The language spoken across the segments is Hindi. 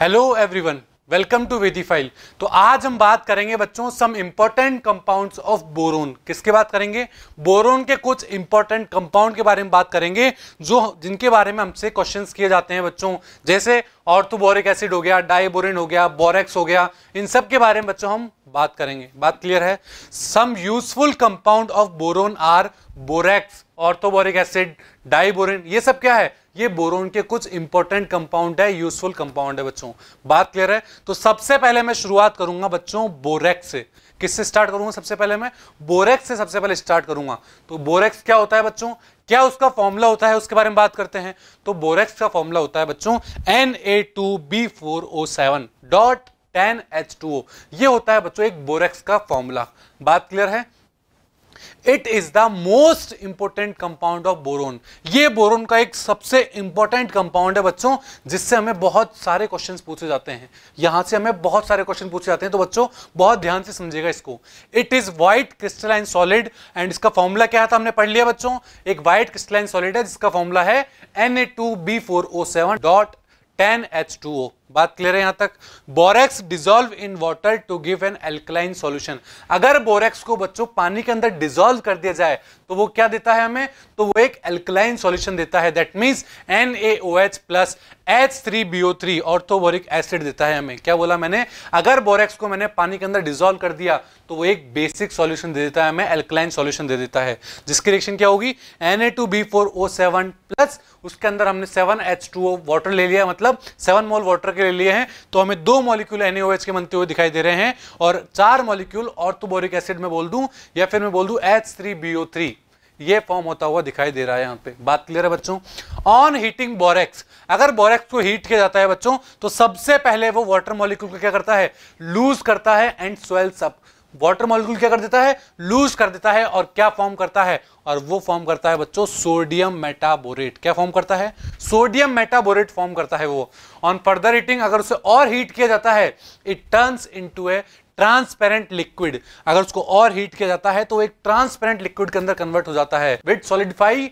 हेलो एवरीवन वेलकम टू वेदी फाइल तो आज हम बात करेंगे बच्चों some important compounds of boron किसके बात करेंगे बोरोन के कुछ इंपॉर्टेंट कंपाउंड के बारे में बात करेंगे जो जिनके बारे में हमसे क्वेश्चंस किए जाते हैं बच्चों जैसे ऑर्थोबोरिक एसिड हो गया डाइबोरिन हो गया बोरेक्स हो गया इन सब के बारे में बच्चों हम बात करेंगे बात क्लियर है some useful compound of boron are borax orthoboric acid diborane ये सब क्या है ये बोरोन के कुछ इंपॉर्टेंट कंपाउंड है यूजफुल कंपाउंड है बच्चों बात क्लियर है तो सबसे पहले मैं शुरुआत करूंगा बच्चों बोरेक्स से किससे स्टार्ट करूंगा सबसे पहले मैं बोरेक्स से सबसे पहले स्टार्ट करूंगा तो बोरेक्स क्या होता है बच्चों क्या उसका फॉर्मूला होता है उसके बारे में बात करते हैं तो बोरेक्स का फॉर्मूला होता है बच्चों N A two B four O seven dot ten H two O ये होता है बच्चों एक बोरेक्स का फॉर्मूला बात क्लियर है it is the most important compound of boron ये बोरोन का एक सबसे इंपॉर्टेंट कंपाउंड है बच्चों जिससे हमें बहुत सारे क्वेश्चन पूछे जाते हैं यहां से हमें बहुत सारे क्वेश्चन पूछे जाते हैं तो बच्चों बहुत ध्यान से समझेगा इसको it is white crystalline solid and इसका फॉर्मूला क्या था हमने पढ़ लिया बच्चों एक व्हाइट क्रिस्टलाइन सॉलिड है जिसका फॉर्मूला है N A two B four O seven dot ten H two O बात क्लियर है यहां तक borax dissolve in water to give an alkaline solution अगर बोरेक्स को बच्चों पानी के अंदर डिजोल्व कर दिया जाए तो वो क्या देता है हमें तो वो एक एल्कलाइन सॉल्यूशन देता है that means N A O H plus H three B O three orthoboric acid देता है हमें क्या बोला मैंने अगर बोरेक्स को मैंने पानी के अंदर डिजोल्व कर दिया तो वो एक बेसिक सॉल्यूशन दे देता है हमें एल्कलाइन सॉल्यूशन दे देता है जिसकी रिएक्शन क्या होगी N A two B four O seven plus उसके अंदर हमने seven H two O water ले लिया मतलब सेवन मोल वाटर के लिए लिए हैं तो हमें दो मॉलिक्यूल एन के बनते हुए दिखाई दे रहे हैं और चार मॉलिक्यूल ऑर्थोबोरिक एसिड में बोल दूं या फिर मैं बोल दूं H3BO3 ये फॉर्म होता हुआ दिखाई दे रहा है यहाँ पे बात क्लियर है बच्चों ऑन हीटिंग बोरेक्स अगर बोरेक्स को हीट किया जाता है बच्चों तो सबसे पहले वो वाटर मॉलिक्यूल को क्या करता है लूज करता है and swells up water molecule क्या कर देता है लूज कर देता है और क्या फॉर्म करता है और वो फॉर्म करता है बच्चों सोडियम मेटाबोरेट क्या फॉर्म करता है सोडियम मेटाबोरेट फॉर्म करता है वो ऑन फर्दर हीटिंग अगर उसे और हीट किया जाता है it turns into a transparent liquid अगर उसको और हीट किया जाता है तो एक ट्रांसपेरेंट लिक्विड के अंदर कन्वर्ट हो जाता है with solidify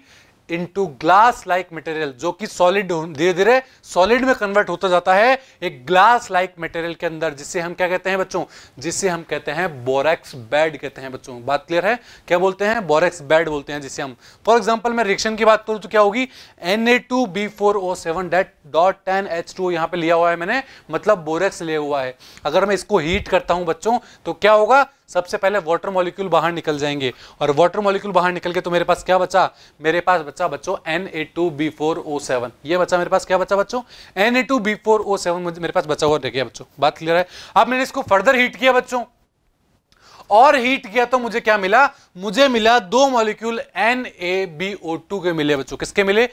into glass like material जो कि सॉलिड धीरे धीरे सॉलिड में कन्वर्ट होता जाता है एक ग्लास लाइक मटेरियल के अंदर जिसे हम क्या कहते हैं बच्चों जिसे हम कहते हैं बोरेक्स बेड कहते हैं बच्चों बात क्लियर है क्या बोलते हैं बोरेक्स बेड बोलते हैं जिसे हम फॉर एग्जाम्पल मैं रिएक्शन की बात करूँ तो क्या होगी N A two B four O seven डेट डॉट टेन एच टू यहाँ पे लिया हुआ है मैंने मतलब बोरेक्स लिया हुआ है अगर मैं इसको हीट करता हूँ बच्चों तो क्या होगा सबसे पहले वाटर मॉलिक्यूल बाहर निकल जाएंगे और वाटर मॉलिक्यूल बाहर निकल के तो मेरे पास क्या बचा मेरे पास बच्चा बच्चों N A two B four O seven ये बच्चा मेरे पास क्या बचा बच्चों N A two B four O seven मेरे पास बचा हुआ रह गया बच्चों बात क्लियर है अब मैंने इसको फर्दर हीट किया बच्चों और हीट किया तो मुझे क्या मिला मुझे मिला दो molecule N A B O two के मिले बच्चों किसके मिले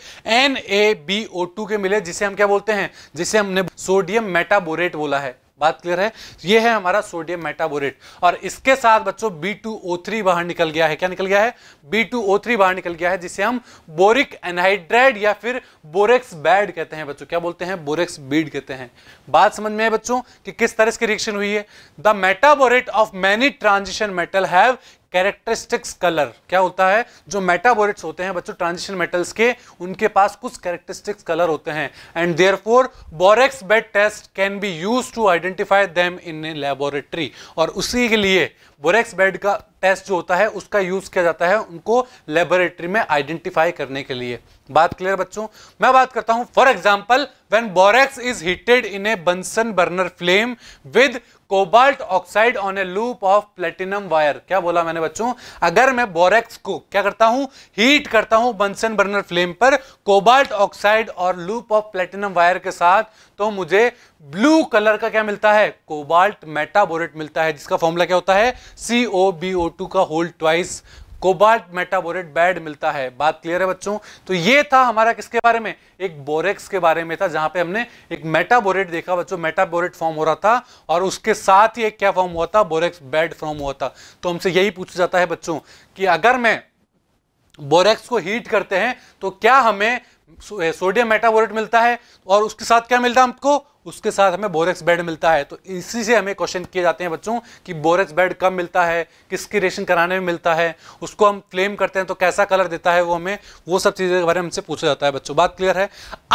N A B O two के मिले जिसे हम क्या बोलते हैं जिसे हमने सोडियम मेटाबोरेट बोला है बात क्लियर है तो ये है हमारा सोडियम मेटाबोरेट और इसके साथ बच्चों बी टू ओ थ्री बाहर निकल गया है क्या निकल गया है बी टू ओ थ्री बाहर निकल गया है जिसे हम बोरिक एनहाइड्राइड या फिर बोरेक्स बैड कहते हैं बच्चों क्या बोलते हैं बोरेक्स बीड कहते हैं बात समझ में है बच्चों कि किस तरह की रिएक्शन हुई है the metaborate of many transition metal have characteristics colour क्या होता है जो मेटाबोरिट्स होते हैं बच्चों ट्रांजिशन मेटल्स के उनके पास कुछ कैरेक्टरिस्टिक्स कलर होते हैं and there for borax bead test can be use to identify them in a laboratory और उसी के लिए बोरेक्स बेड का टेस्ट जो होता है उसका यूज किया जाता है उनको लेबोरेटरी में आइडेंटिफाई करने के लिए बात क्लियर बच्चों मैं बात करता हूं for example when borax is heated in a Bunsen burner flame with cobalt oxide on a loop of platinum wire क्या बोला मैंने बच्चों अगर मैं बोरेक्स को क्या करता हूं हीट करता हूं बंसन बर्नर फ्लेम पर कोबाल्ट ऑक्साइड और लूप ऑफ प्लेटिनम वायर के साथ तो मुझे ब्लू कलर का क्या मिलता है कोबाल्ट मेटाबोरेट मिलता है जिसका फॉर्मूला क्या होता है C O B O two का whole twice cobalt metaborate bead मिलता है बात क्लियर है बच्चों तो ये था हमारा किसके बारे में एक बोरेक्स के बारे में था जहां पे हमने एक मेटाबोरेट देखा बच्चों मेटाबोरेट फॉर्म हो रहा था और उसके साथ ही एक क्या फॉर्म हुआ था बोरेक्स बैड फॉर्म हुआ था तो हमसे यही पूछा जाता है बच्चों कि अगर मैं बोरेक्स को हीट करते हैं तो क्या हमें सोडियम मेटाबोरेट मिलता है और उसके साथ क्या मिलता है आपको उसके साथ हमें बोरेक्स बेड मिलता है तो इसी से हमें क्वेश्चन किए जाते हैं बच्चों कि बोरेक्स बेड कब मिलता है किसकी रेशन कराने में मिलता है उसको हम फ्लेम करते हैं तो कैसा कलर देता है वो हमें वो सब चीज़ों के बारे में हमसे पूछा जाता है बच्चों बात क्लियर है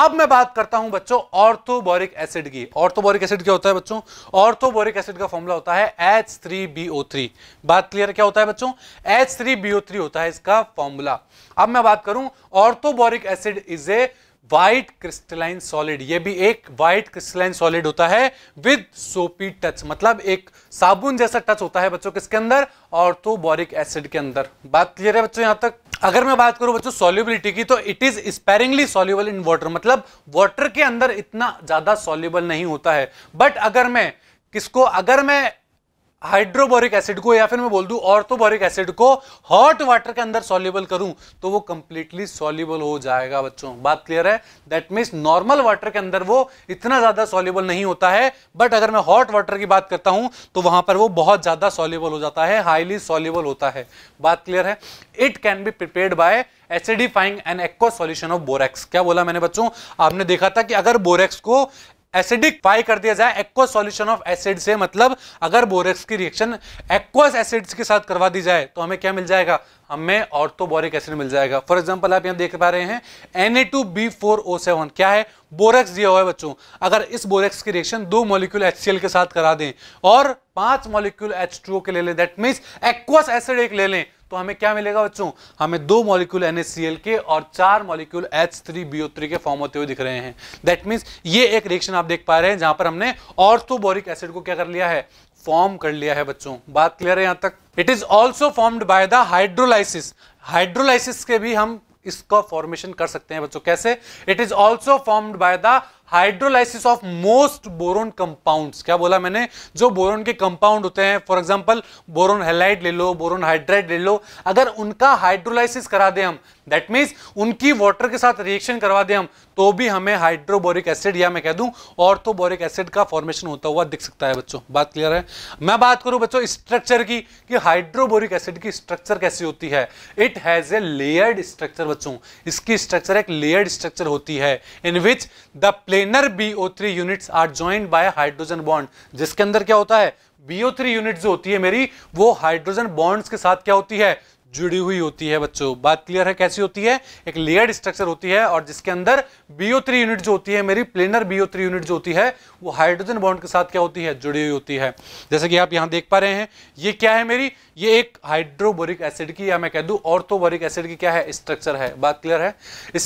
अब मैं बात करता हूं बच्चों ऑर्थोबोरिक एसिड की ऑर्थोबोरिक एसिड क्या होता है बच्चों ऑर्थोबोरिक एसिड का फॉर्मूला होता है H three B O three बात क्लियर क्या होता है बच्चों H three B O three होता है इसका फॉर्मूला अब मैं बात करूं orthoboric acid is a white crystalline solid ये भी एक व्हाइट क्रिस्टलाइन सॉलिड होता है विद सोपी टच मतलब एक साबुन जैसा टच होता है बच्चों किसके अंदर और तो बोरिक एसिड के अंदर बात क्लियर है बच्चों यहां तक अगर मैं बात करूं बच्चों सॉल्युबिलिटी की तो it is sparingly soluble in water मतलब वाटर के अंदर इतना ज्यादा सॉल्युबल नहीं होता है बट अगर मैं किसको अगर मैं हाइड्रोबोरिक एसिड को या फिर मैं बोल दू ऑर्थोबोरिक एसिड को हॉट वाटर के अंदर सोल्यूबल करूं तो वो कंप्लीटली सोल्यूबल हो जाएगा बच्चों बात क्लियर है दैट मीन नॉर्मल वाटर के अंदर वो इतना ज्यादा सोल्यूबल नहीं होता है बट अगर मैं हॉट वाटर की बात करता हूं तो वहां पर वो बहुत ज्यादा सोल्यूबल हो जाता है हाईली सोल्यूबल होता है बात क्लियर है it can be prepare by acidifying and aqua solution of borax क्या बोला मैंने बच्चों आपने देखा था कि अगर बोरेक्स को एसिडिक पाई कर दिया जाए एक्वस सॉल्यूशन ऑफ एसिड से मतलब अगर बोरेक्स की रिएक्शन एक्वस एसिड्स के साथ करवा दी जाए तो हमें क्या मिल जाएगा हमें ऑर्थोबोरिक एसिड मिल जाएगा फॉर एग्जाम्पल आप यहाँ देख पा रहे हैं Na2B4O7 क्या है बोरेक्स दिया हुआ है बच्चों अगर इस बोरेक्स की रिएक्शन दो मॉलिक्यूल HCl के साथ करा दें और पांच मॉलिक्यूल H2O के ले लें दैट मीन्स एक्वस एसिड एक ले लें तो हमें क्या मिलेगा बच्चों हमें दो मॉलिक्यूल NaCl के और चार मॉलिक्यूल H3BO3 के फॉर्म होते हुए दिख रहे हैं दैट मीन्स ये एक रिएक्शन आप देख पा रहे हैं जहां पर हमने ऑर्थोबोरिक एसिड को क्या कर लिया है फॉर्म कर लिया है बच्चों बात क्लियर है यहां तक it is also formed by the hydrolysis hydrolysis के भी हम इसका फॉर्मेशन कर सकते हैं बच्चों कैसे it is also formed by the hydrolysis of most boron compounds क्या बोला मैंने जो बोरोन के कंपाउंड होते हैं फॉर एग्जांपल बोरोन हेलाइड ले लो बोरोन हाइड्राइड ले लो अगर उनका हाइड्रोलाइसिस करा दें हम दैट मीन्स उनकी वाटर के साथ रिएक्शन करवा दें हम तो भी हमें हाइड्रोबोरिक एसिड या मैं कह दूं ऑर्थोबोरिक एसिड का फॉर्मेशन होता हुआ दिख सकता है बच्चों बात क्लियर है मैं बात करूं बच्चों स्ट्रक्चर की कि हाइड्रोबोरिक एसिड की स्ट्रक्चर कैसी होती है it has a layered structure बच्चों इसकी स्ट्रक्चर एक लेयर्ड स्ट्रक्चर होती है in which the planar B units are joint by hydrogen bond जिसके अंदर क्या होता है बीओ थ्री यूनिट जो होती है मेरी वो हाइड्रोजन बॉन्ड्स के साथ क्या होती है जुड़ी हुई होती है बच्चों बात क्लियर है कैसी होती है एक लेयर्ड स्ट्रक्चर होती है और जिसके अंदर बीओ थ्री यूनिट जो होती है मेरी प्लेनर बीओ थ्री यूनिट जो होती है वो हाइड्रोजन बॉन्ड के साथ क्या होती है जुड़ी हुई होती है जैसे कि आप यहां देख पा रहे हैं ये क्या है मेरी ये एक हाइड्रोबोरिक एसिड की या मैं कह दू ऑर्थोबोरिक एसिड की क्या है स्ट्रक्चर है बात क्लियर है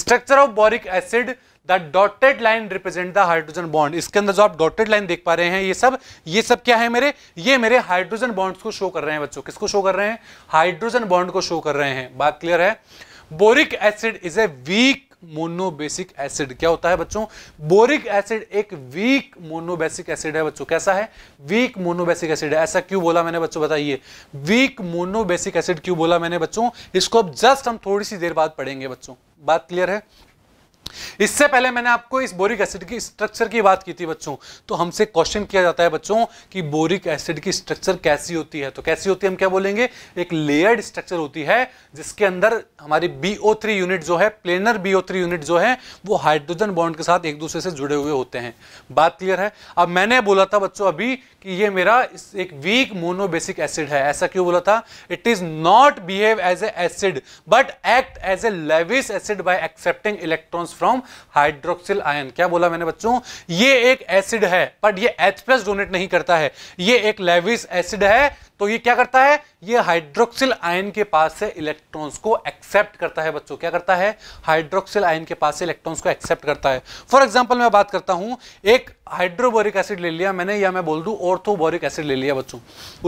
structure of boric acid the dotted line represent the hydrogen bond इसके अंदर जो आप डॉटेड लाइन देख पा रहे हैं ये सब ये सब क्या है मेरे ये मेरे हाइड्रोजन बॉन्ड्स को शो कर रहे हैं बच्चों किसको शो कर रहे हैं हाइड्रोजन बॉन्ड को शो कर रहे हैं बात क्लियर है boric acid is a weak monobasic acid क्या होता है बच्चों बोरिक एसिड एक वीक मोनोबेसिक एसिड है बच्चों कैसा है वीक मोनोबेसिक एसिड है ऐसा क्यों बोला मैंने बच्चों बताइए वीक मोनोबेसिक एसिड क्यों बोला मैंने बच्चों इसको अब जस्ट हम थोड़ी सी देर बाद पढ़ेंगे बच्चों बात क्लियर है इससे पहले मैंने आपको इस बोरिक एसिड की स्ट्रक्चर की बात की थी बच्चों तो हमसे क्वेश्चन किया जाता है बच्चों कि बोरिक एसिड की स्ट्रक्चर कैसी होती है तो कैसी होती है हम क्या बोलेंगे एक लेयर्ड स्ट्रक्चर होती है जिसके अंदर हमारी थ्री यूनिट जो है प्लेनर थ्री यूनिट जो है वो हाइड्रोजन बॉन्ड के साथ एक दूसरे से जुड़े हुए होते हैं बात क्लियर है अब मैंने बोला था बच्चों अभी कि ये मेरा एक वीक मोनोबेसिक एसिड है ऐसा क्यों बोला था it is not behave as a acid but act as a Lewis acid by accepting electron comes from hydroxyl ion क्या बोला मैंने बच्चों ये एक एसिड है बट ये एच प्लस डोनेट नहीं करता है ये एक लेविस एसिड है तो ये क्या करता है ये हाइड्रोक्सिल आयन के पास से इलेक्ट्रॉन्स को एक्सेप्ट करता है बच्चों क्या करता है हाइड्रोक्सिल आयन के पास से इलेक्ट्रॉन्स को एक्सेप्ट करता है फॉर एग्जांपल मैं बात करता हूं एक हाइड्रोबोरिक एसिड ले लिया मैंने या मैं बोल दूं ऑर्थोबोरिक एसिड ले लिया बच्चों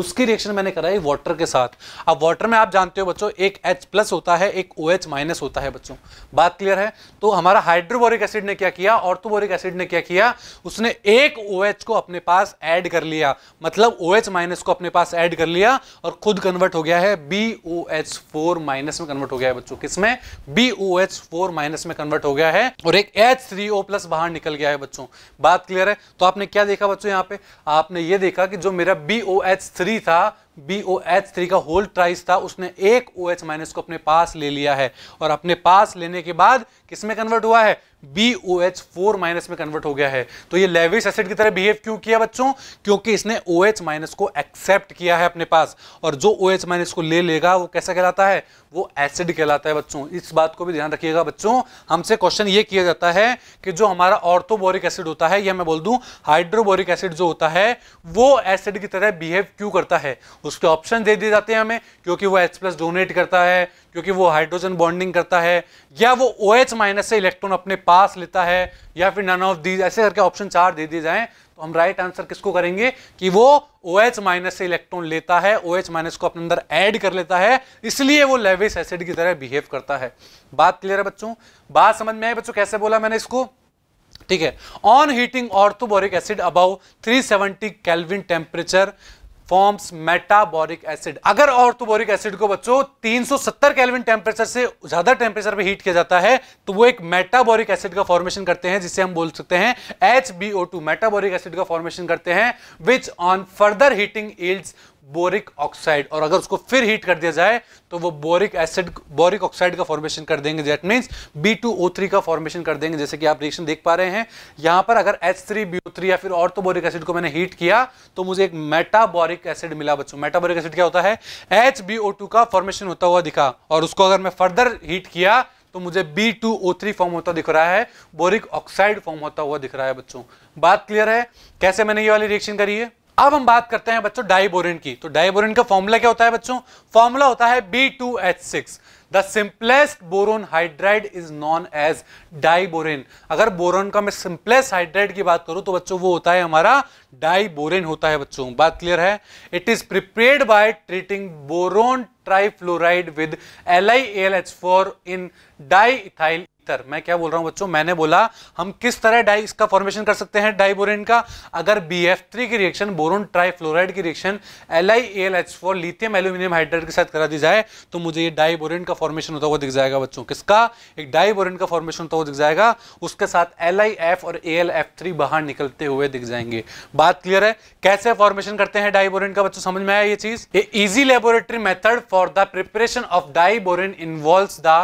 उसकी रिएक्शन मैंने कराई वाटर के साथ अब वाटर में आप जानते हो बच्चों एक एच प्लस होता है एक ओ एच माइनस होता है बच्चों बात क्लियर है तो हमारा हाइड्रोबोरिक एसिड ने क्या किया ऑर्थोबोरिक एसिड ने क्या किया उसने एक ओ OH को अपने पास एड कर लिया मतलब ओ OH माइनस को अपने पास एड कर लिया और खुद कन्वर्ट हो गया है B O H four minus में कन्वर्ट हो गया है बच्चों किसमें B O H four minus में कन्वर्ट हो गया है और एक एच थ्री ओ प्लस बाहर निकल गया है बच्चों बात क्लियर है तो आपने क्या देखा बच्चों यहाँ पे आपने ये देखा कि जो मेरा बी ओ एच थ्री था बी ओ एच थ्री का होल ट्राइस था उसने एक ओ एच माइनस को अपने पास ले लिया है और अपने पास लेने के बाद किस में कन्वर्ट हुआ है B O H four minus में कन्वर्ट हो गया है तो ये लेविस एसिड की तरह बिहेव क्यों किया बच्चों क्योंकि इसने ओ एच माइनस को एक्सेप्ट किया है अपने पास और जो ओ एच माइनस को ले लेगा वो कैसा कहलाता है वो एसिड कहलाता है बच्चों इस बात को भी ध्यान रखिएगा बच्चों हमसे क्वेश्चन ये किया जाता है कि जो हमारा ऑर्थोबोरिक एसिड होता है या मैं बोल दूं हाइड्रोबोरिक एसिड जो होता है वो एसिड की तरह बिहेव क्यों करता है उसके ऑप्शन दे दिए जाते हैं हमें क्योंकि वो एच प्लस डोनेट करता है क्योंकि वो हाइड्रोजन बॉन्डिंग करता है या वो ओ एच माइनस से इलेक्ट्रॉन अपने पास लेता है या फिर नन ऑफ दीज ऐसे करके ऑप्शन चार दे दिए जाएं तो हम राइट आंसर किसको करेंगे कि वो ओ एच माइनस से इलेक्ट्रॉन लेता है ओ एच माइनस को अपने अंदर ऐड कर लेता है इसलिए वो लेविस एसिड की तरह बिहेव करता है बात क्लियर है बच्चों बात समझ में आई बच्चों कैसे बोला मैंने इसको ठीक है on heating orthoboric acid about 370 kelvin temperature forms metaboric acid अगर ऑर्थोबोरिक एसिड को बच्चों 370 कैलविन टेम्परेचर से ज्यादा टेम्परेचर पे हीट किया जाता है तो वो एक मेटाबॉरिक एसिड का फॉर्मेशन करते हैं जिसे हम बोल सकते हैं H B O two metaboric acid का फॉर्मेशन करते हैं which on further heating yields boric oxide और अगर उसको फिर हीट कर दिया जाए तो वो बोरिक एसिड बोरिक ऑक्साइड का फॉर्मेशन कर देंगे that means B two O three का फॉर्मेशन कर देंगे जैसे कि आप रिएक्शन देख पा रहे हैं यहाँ पर अगर H three B O three या फिर और तो बोरिक एसिड को मैंने हीट किया तो मुझे एक मेटाबोरिक एसिड मिला बच्चों मेटाबोरिक एसिड क्या होता है एच बी ओ टू का फॉर्मेशन होता हुआ दिखा और उसको अगर मैं फर्दर हीट किया तो मुझे B two O three form होता दिख रहा है बोरिक ऑक्साइड फॉर्म होता हुआ दिख रहा है बच्चों बात क्लियर है कैसे मैंने ये वाली रिएक्शन करी है अब हम बात करते हैं बच्चों डाइबोरिन की तो डाइबोरिन का फॉर्मूला क्या होता है बच्चों फॉर्मूला होता है B two H six the simplest boron hydride is known as diborane अगर बोरोन का मैं सिंपलेस्ट हाइड्राइड की बात करूं तो बच्चों वो होता है हमारा डाइबोरेन होता है बच्चों बात क्लियर है it is prepared by treating boron trifluoride with L I L H four in diethyl ether मैं क्या बोल रहा हूं बच्चों मैंने बोला हम किस तरह डाई इसका फॉर्मेशन कर सकते हैं डाइबोरेन का अगर बी एफ थ्री की रिएक्शन बोरोन ट्राइफ्लोराइड की reaction L I L H four lithium aluminium hydride के साथ करा दी जाए तो मुझे ये डाइबोरेन का का फॉर्मेशन होता हुआ दिख जाएगा बच्चों किसका एक डाइबोरेन का फॉर्मेशन होता हुआ दिख जाएगा उसके साथ एल आई एफ और ए एल एफ थ्री बाहर निकलते हुए दिख जाएंगे बात क्लियर है कैसे फॉर्मेशन करते हैं डाइबोरेन का बच्चों समझ में आया ये चीज ये easy laboratory method for the preparation of diborane involve the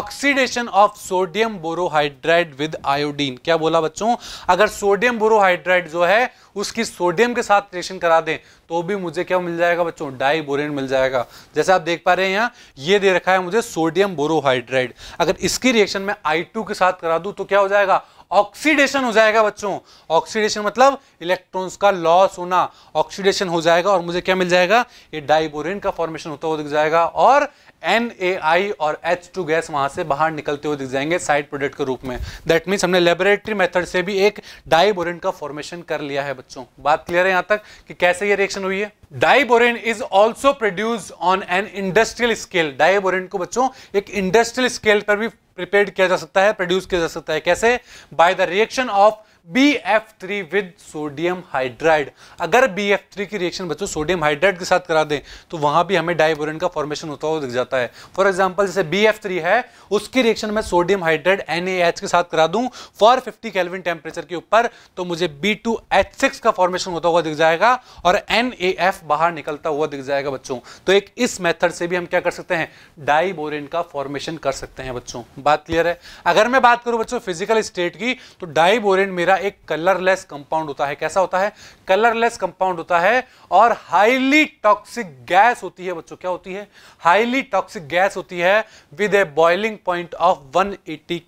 oxidation of sodium borohydride with iodine क्या बोला बच्चों अगर सोडियम बोरोहाइड्राइड जो है उसकी सोडियम के साथ रिएक्शन करा दें तो भी मुझे क्या मिल जाएगा बच्चों बोरेन मिल जाएगा जैसे आप देख पा रहे हैं यहाँ ये दे रखा है मुझे सोडियम बोरोहाइड्राइड अगर इसकी रिएक्शन में आई के साथ करा दूँ तो क्या हो जाएगा ऑक्सीडेशन हो जाएगा बच्चों ऑक्सीडेशन मतलब इलेक्ट्रॉन्स का लॉस होना ऑक्सीडेशन हो जाएगा और मुझे क्या मिल जाएगा ये डाइबोरेन का फॉर्मेशन होता हुआ दिख जाएगा और एन ए आई और एच टू गैस वहाँ से बाहर निकलते हुए दिख जाएंगे साइड प्रोडक्ट के रूप में दैट मीन्स हमने लेबोरेटरी मेथड से भी एक डाइबोरिन का फॉर्मेशन कर लिया है बच्चों बात क्लियर है यहाँ तक कि कैसे ये रिएक्शन हुई है diborane is also produce on an industrial scale diborane को बच्चों एक इंडस्ट्रियल स्केल पर भी प्रिपेयर किया जा सकता है प्रोड्यूस किया जा सकता है कैसे by the reaction of B F three with sodium hydride अगर बी एफ थ्री की रिएक्शन बच्चों सोडियम हाइड्राइड के साथ करा दें तो वहां भी हमें डाइबोरिन का फॉर्मेशन होता हुआ दिख जाता है फॉर एग्जाम्पल जैसे बी एफ थ्री है उसकी रिएक्शन में sodium hydride N A H के साथ करा दूं फॉर फिफ्टी कैलविन टेम्परेचर के ऊपर तो मुझे बी टू एच सिक्स का फॉर्मेशन होता हुआ दिख जाएगा और एन ए एफ बाहर निकलता हुआ दिख जाएगा बच्चों तो एक इस मेथड से भी हम क्या कर सकते हैं डाइबोरिन का फॉर्मेशन कर सकते हैं बच्चों बात क्लियर है अगर मैं बात करूं बच्चों फिजिकल स्टेट की तो डाइबोरिन मेरा एक कलरलेस कंपाउंड होता है कैसा होता है कलरलेस कंपाउंड होता है और हाईली टॉक्सिक गैस होती है बच्चों क्या होती है हाईली टॉक्सिक गैस होती है with a boiling point of 180 eighty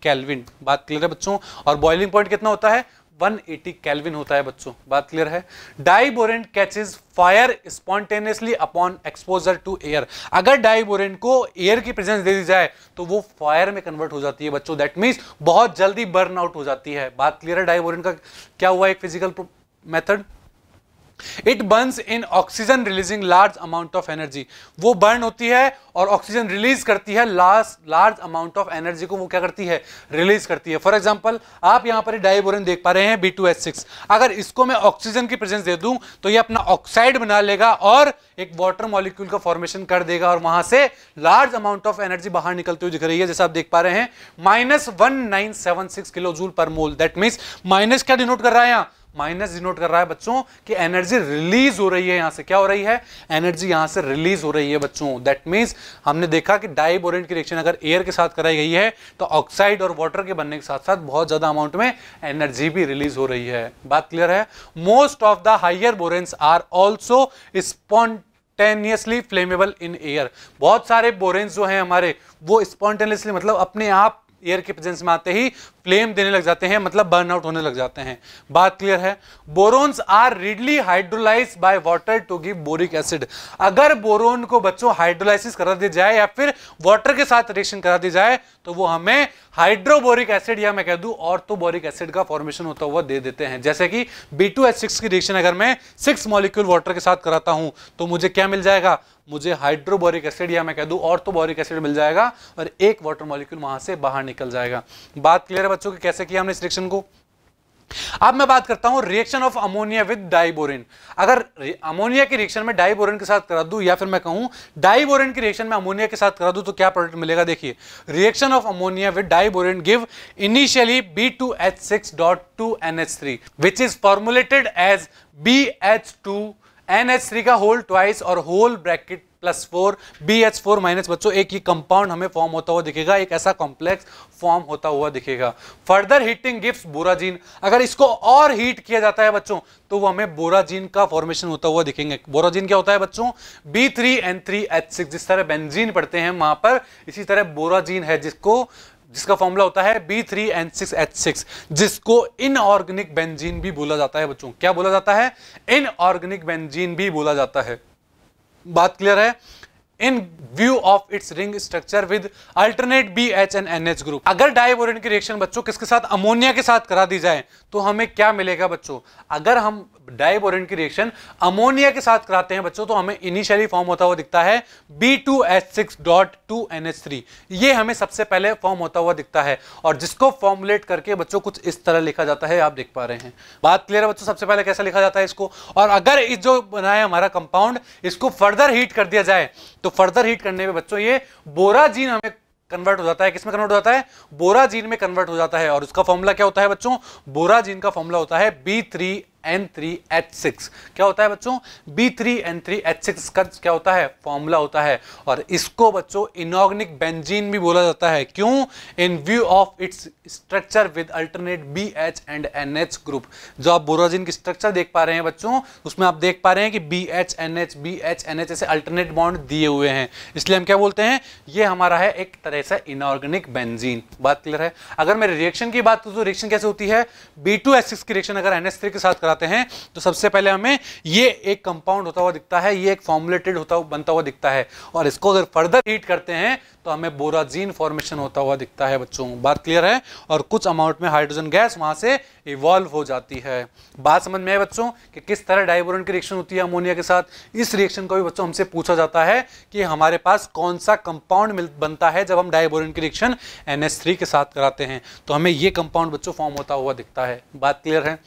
बात क्लियर है बच्चों और बॉइलिंग पॉइंट कितना होता है 180 केल्विन होता है बच्चों बात क्लियर है diborane catches fire spontaneously upon exposure to air अगर डाइबोरेंट को एयर की प्रेजेंस दे दी जाए तो वो फायर में कन्वर्ट हो जाती है बच्चों दैट मीन्स बहुत जल्दी बर्न आउट हो जाती है बात क्लियर है डाइबोरेंट का क्या हुआ एक physical method it burns in oxygen releasing large amount of energy वो बर्न होती है और ऑक्सीजन रिलीज करती है large large amount of energy को वो क्या करती है रिलीज करती है फॉर एग्जाम्पल आप यहां पर डाइबोरन देख पा रहे हैं बी अगर इसको मैं ऑक्सीजन की प्रेजेंस दे दूं तो ये अपना ऑक्साइड बना लेगा और एक वाटर मॉलिक्यूल का फॉर्मेशन कर देगा और वहां से लार्ज अमाउंट ऑफ एनर्जी बाहर निकलती हुई दिख रही है जैसे आप देख पा रहे हैं minus one nine seven six kilo joule पर मोल दैट मीन माइनस क्या डिनोट कर रहा है यहाँ माइनस डिनोट कर रहा है बच्चों कि एनर्जी रिलीज हो रही है यहां से क्या हो रही है एनर्जी यहां से रिलीज हो रही है बच्चों दैट मीन्स हमने देखा कि डाइबोरेंट की रिएक्शन अगर एयर के साथ कराई गई है तो ऑक्साइड और वाटर के बनने के साथ साथ बहुत ज्यादा अमाउंट में एनर्जी भी रिलीज हो रही है बात क्लियर है most of the higher boranes are also spont spontaneously flammable in air बहुत सारे बोरेंस जो है हमारे वो स्पॉन्टेनियसली मतलब अपने आप एयर के प्रेजेंस में आते ही फ्लेम देने लग जाते हैं मतलब बर्न आउट होने लग जाते हैं बात क्लियर है boranes are readily hydrolyse by water to give boric acid अगर बोरोन को बच्चों हाइड्रोलाइसिस करा दिया जाए या फिर वाटर के साथ रिएक्शन करा दी जाए तो वो हमें हाइड्रोबोरिक एसिड या मैं कह दूं ऑर्थोबोरिक एसिड का फॉर्मेशन होता हुआ दे देते हैं जैसे कि बी टू एच की रिएक्शन अगर मैं सिक्स मॉलिक्यूल वाटर के साथ कराता हूं तो मुझे क्या मिल जाएगा मुझे हाइड्रोबोरिक एसिड या मैं कह दूं ऑर्थोबोरिक एसिड मिल जाएगा और एक वाटर मॉलिक्यूल वहां से बाहर निकल जाएगा बात क्लियर है बच्चों के कैसे किया हमने इस रिएक्शन को अब मैं बात करता हूं reaction of ammonia with diborane अगर अमोनिया के रिएक्शन में डाइबोरिन के साथ करा दू या फिर मैं कहूं डाइबोरिन के रिएक्शन में अमोनिया के साथ करा दू तो क्या प्रोडक्ट मिलेगा देखिए reaction of ammonia with diborane give initially B two H six dot two N H three which is formulated as B H two N H three का होल ट्वाइस और whole bracket plus four B H four minus बच्चों एक ही कंपाउंड हमें फॉर्म होता हुआ दिखेगा एक ऐसा कॉम्प्लेक्स फॉर्म होता हुआ दिखेगा फर्दर हीटिंग गिफ्ट बोराजीन अगर इसको और हीट किया जाता है बच्चों तो वो हमें बोराजीन का फॉर्मेशन होता हुआ दिखेंगे बोराजीन क्या होता है बच्चों B three N three H six जिस तरह बेंजीन पढ़ते हैं वहां पर इसी तरह बोराजीन है जिसको जिसका फॉर्मूला होता है B three N six H six जिसको इनऑर्गेनिक बेंजीन भी बोला जाता है बच्चों क्या बोला जाता है इनऑर्गेनिक बेंजीन भी बोला जाता है बात क्लियर है in view of its ring structure with alternate B H and N H group अगर डाइबोरेन की रिएक्शन बच्चों किसके साथ अमोनिया के साथ करा दी जाए तो हमें क्या मिलेगा बच्चों अगर हम डाइबोरेन की रिएक्शन अमोनिया के साथ कराते हैं बच्चों तो हमें इनिशियली फॉर्म होता हुआ दिखता है B two H six dot two N H three ये हमें सबसे पहले फॉर्म होता हुआ दिखता है और जिसको फॉर्मुलेट करके बच्चों कुछ इस तरह लिखा जाता है आप देख पा रहे हैं बात क्लियर है बच्चों सबसे पहले कैसा लिखा जाता है इसको और अगर इस जो बनाया हमारा कंपाउंड इसको फर्दर हीट कर दिया जाए तो फर्दर हीट करने में बच्चों ये बोराजीन हमें कन्वर्ट हो जाता है किसमें कन्वर्ट हो जाता है बोराजीन में कन्वर्ट हो जाता है और उसका फॉर्मूला क्या होता है बच्चों बोराजीन का फॉर्मूला होता है बी थ्री N3H6 क्या होता है बच्चों B3N3H6 का क्या होता है फॉर्मूला होता है और इसको बच्चों इनऑर्गेनिक बेंजीन भी बोला जाता है क्यों in view of its structure with alternate B H and N H group जो आप बोरोजिन की स्ट्रक्चर देख पा रहे हैं बच्चों उसमें आप देख पा रहे हैं कि B H N H B H N H ऐसे अल्टरनेट बॉन्ड दिए हुए हैं इसलिए हम क्या बोलते हैं ये हमारा है एक तरह से इनऑर्गेनिक बेंजीन बात क्लियर है अगर मैं रिएक्शन की बात करूं तो रिएक्शन कैसे होती है बी टू एच सिक्स की रिएक्शन अगर एन एच थ्री के साथ कराते हैं तो सबसे पहले हमें ये एक कंपाउंड होता हुआ दिखता है ये एक फॉर्मुलेटेड होता हुआ बनता हुआ दिखता है और इसको अगर फर्दर हीट करते हैं तो हमें बोराजीन फॉर्मेशन होता हुआ दिखता है बच्चों बात क्लियर है और कुछ अमाउंट में हाइड्रोजन गैस वहां से इवॉल्व हो जाती है बात समझ में आए बच्चों कि किस तरह डाइबोरन की रिएक्शन होती है अमोनिया के साथ इस रिएक्शन को भी बच्चों हमसे पूछा जाता है कि हमारे पास कौन सा कंपाउंड बनता है जब हम डाइबोरन की रिएक्शन एन के साथ कराते हैं तो हमें ये कंपाउंड बच्चों फॉर्म होता हुआ दिखता है बात क्लियर है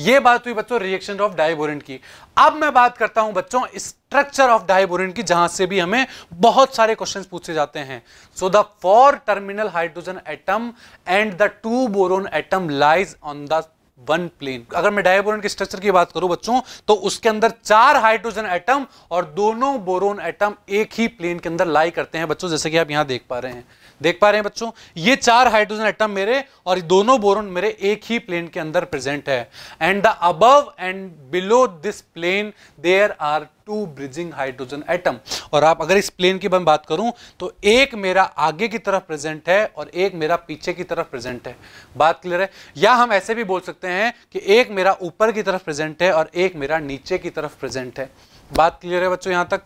ये बात हुई बच्चों रिएक्शन ऑफ डाइबोरेंट की अब मैं बात करता हूं बच्चों स्ट्रक्चर ऑफ डाइबोरेंट की जहां से भी हमें बहुत सारे क्वेश्चंस पूछे जाते हैं so the four terminal hydrogen atom and the two boron atom lies on the one plane अगर मैं डायबोरन के स्ट्रक्चर की बात करूं बच्चों तो उसके अंदर चार हाइड्रोजन एटम और दोनों बोरोन एटम एक ही प्लेन के अंदर लाई करते हैं बच्चों जैसे कि आप यहां देख पा रहे हैं देख पा रहे हैं बच्चों ये चार हाइड्रोजन एटम मेरे और दोनों बोरोन मेरे एक ही प्लेन के अंदर प्रेजेंट है and the above and below this plane there are two bridging hydrogen atom और आप अगर इस प्लेन की मैं बात करूं तो एक मेरा आगे की तरफ प्रेजेंट है और एक मेरा पीछे की तरफ प्रेजेंट है बात क्लियर है या हम ऐसे भी बोल सकते हैं कि एक मेरा ऊपर की तरफ प्रेजेंट है और एक मेरा नीचे की तरफ प्रेजेंट है बात क्लियर है बच्चों यहां तक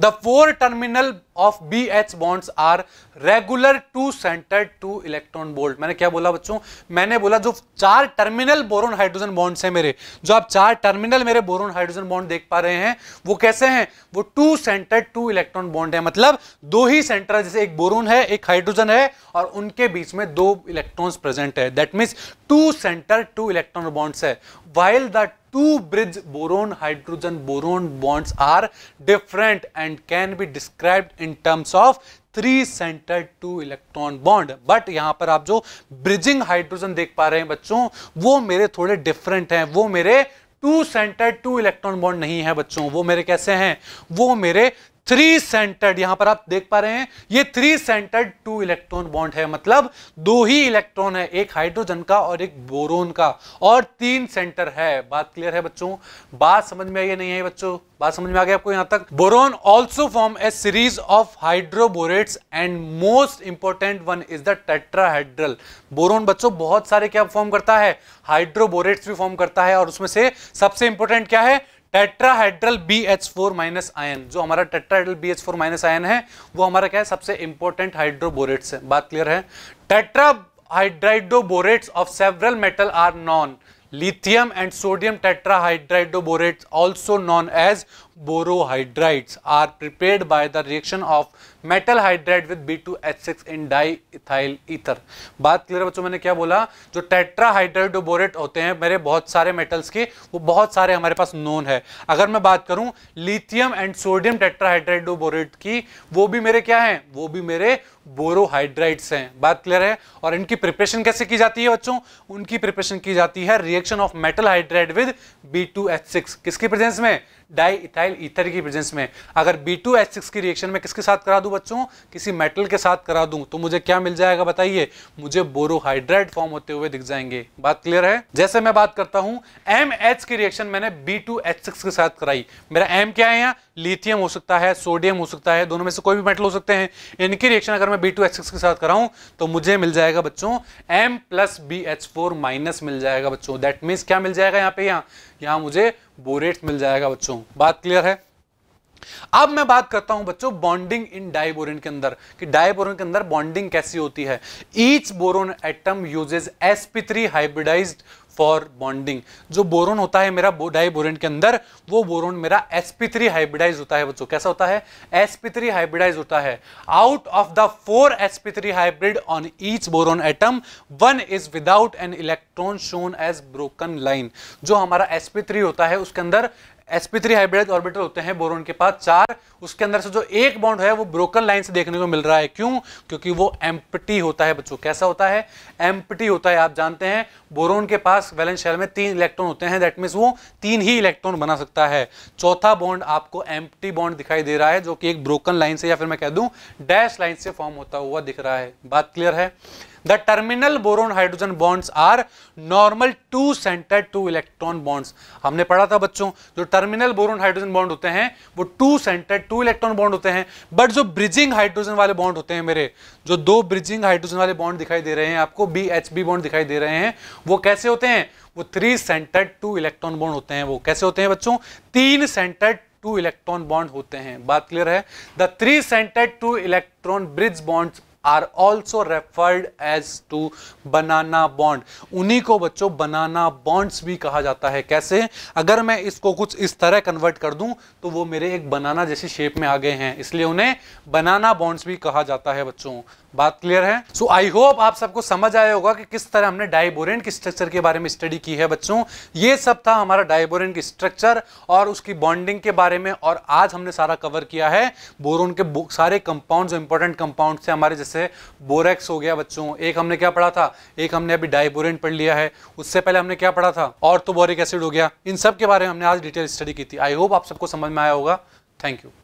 the four terminal of B H bonds are regular two centre two electron bond मैंने क्या बोला बच्चों मैंने बोला जो चार टर्मिनल बोरोन हाइड्रोजन बॉन्ड्स हैं मेरे जो आप चार टर्मिनल मेरे बोरोन हाइड्रोजन बॉन्ड देख पा रहे हैं वो कैसे हैं वो two centre two electron bond है मतलब दो ही सेंटर जैसे एक बोरोन है एक हाइड्रोजन है और उनके बीच में दो इलेक्ट्रॉन्स प्रेजेंट है that means two centre two electron bonds है while the two bridge boron hydrogen boron bonds are different and can be described in terms of three centre two electron bond but यहां पर आप जो ब्रिजिंग हाइड्रोजन देख पा रहे हैं बच्चों वो मेरे थोड़े डिफरेंट हैं वो मेरे two centre two electron bond नहीं है बच्चों वो मेरे कैसे हैं वो मेरे थ्री सेंटर्ड यहां पर आप देख पा रहे हैं ये three centred two electron bond है मतलब दो ही इलेक्ट्रॉन है एक हाइड्रोजन का और एक बोरोन का और तीन सेंटर है बात क्लियर है बच्चों बात समझ में आई नहीं है बच्चों बात समझ में आ गया आपको यहां तक boron also form a series of hydroborates and most important one is the tetrahedral boron बच्चों बहुत सारे क्या फॉर्म करता है हाइड्रोबोरेट्स भी फॉर्म करता है और उसमें से सबसे इंपॉर्टेंट क्या है tetrahedral B H four minus ion जो हमारा tetrahedral B H four minus ion है वो हमारा क्या है सबसे इंपॉर्टेंट हाइड्रोबोरेट्स है बात क्लियर है tetrahydridoborates of several metal are known lithium and sodium tetrahydridoborates also known as borohydrides are prepared by the reaction of metal hydride with B two H six in ethyl ether बात क्लियर बच्चों मैंने क्या बोला जो टेट्रा होते हैं मेरे बहुत सारे मेटल्स के वो बहुत सारे हमारे पास नोन है अगर मैं बात करूं लिथियम एंड सोडियम टेट्रा की वो भी मेरे क्या है वो भी मेरे बोरोहाइड्राइट्स हैं बात क्लियर है और इनकी प्रिपरेशन कैसे की जाती है बच्चों उनकी प्रिपरेशन की जाती है reaction of metal hydride with B two H six किसकी प्रेजेंस में डाई इथाइल ईथर की प्रेजेंस में अगर बी टू एच सिक्स की रिएक्शन में किसके साथ करा दूं बच्चों किसी मेटल के साथ करा दूं तो मुझे क्या मिल जाएगा बताइए मुझे बोरोहाइड्राइड फॉर्म होते हुए दिख जाएंगे बात क्लियर है जैसे मैं बात करता हूं MH की रिएक्शन मैंने B2H6 के साथ कराई मेरा एम क्या है यहाँ लिथियम हो सकता है सोडियम हो सकता है दोनों में से कोई भी मेटल हो सकते हैं इनकी रिएक्शन अगर मैं बी टू एच सिक्स के साथ कराऊं तो मुझे मिल जाएगा बच्चों M plus B H four minus मिल जाएगा बच्चों दैट मीन्स क्या मिल जाएगा यहाँ पे यहाँ यहाँ मुझे बोरेट मिल जाएगा बच्चों बात क्लियर है अब मैं बात करता हूं बच्चों बॉन्डिंग इन डाइबोरिन के अंदर कि डाइबोरिन के अंदर बॉन्डिंग कैसी होती है each boron atom uses S P three hybridized for bonding जो बोरोन होता है मेरा डाई बोरेन के अंदर वो बोरोन मेरा sp3 हाइब्रिडाइज होता है बच्चों कैसा होता है sp3 हाइब्रिडाइज होता है out of the four sp3 hybrid on each boron atom one is without an electron shown as broken line जो हमारा sp3 होता है उसके अंदर sp3 हाइब्रिड ऑर्बिटल होते हैं बोरोन के पास चार उसके अंदर से जो एक बॉन्ड है वो ब्रोकन लाइन से देखने को मिल रहा है क्यों क्योंकि वो एम्पटी होता है बच्चों कैसा होता है एम्पटी होता है आप जानते हैं बोरोन के पास वैलेंस शेल में तीन इलेक्ट्रॉन होते हैं दैट मीन्स वो तीन ही इलेक्ट्रॉन बना सकता है चौथा बॉन्ड आपको एम्पटी बॉन्ड दिखाई दे रहा है जो कि एक ब्रोकन लाइन से या फिर मैं कह दूं डैश लाइन से फॉर्म होता हुआ दिख रहा है बात क्लियर है The terminal boron hydrogen bonds are normal two centered two electron bonds. हमने पढ़ा था बच्चों जो terminal boron hydrogen bond होते हैं वो two centered two electron bond होते हैं but जो bridging hydrogen वाले bond होते हैं मेरे जो दो bridging hydrogen वाले bond दिखाई दे रहे हैं आपको बी एच बी बॉन्ड दिखाई दे रहे हैं वो कैसे होते हैं वो three centred two electron bond होते हैं वो कैसे होते हैं बच्चों तीन सेंटर्ड टू इलेक्ट्रॉन बॉन्ड होते हैं बात क्लियर है the three centred two electron bridge bonds are also referred as two banana bond उन्हीं को बच्चों बनाना बॉन्ड्स भी कहा जाता है कैसे अगर मैं इसको कुछ इस तरह कन्वर्ट कर दूं तो वो मेरे एक बनाना जैसी शेप में आ गए हैं इसलिए उन्हें बनाना बॉन्ड्स भी कहा जाता है बच्चों बात क्लियर है सो आई होप आप सबको समझ आया होगा कि किस तरह हमने डायबोरेन के स्ट्रक्चर के बारे में स्टडी की है बच्चों ये सब था हमारा डायबोरेन की स्ट्रक्चर और उसकी बॉन्डिंग के बारे में और आज हमने सारा कवर किया है बोरोन के सारे कंपाउंड जो इंपॉर्टेंट कंपाउंड थे हमारे जैसे बोरेक्स हो गया बच्चों एक हमने क्या पढ़ा था एक हमने अभी डायबोरेन पढ़ लिया है उससे पहले हमने क्या पढ़ा था और तो बोरिक एसिड हो गया इन सब के बारे में हमने आज डिटेल स्टडी की थी आई होप आप सबको समझ में आया होगा थैंक यू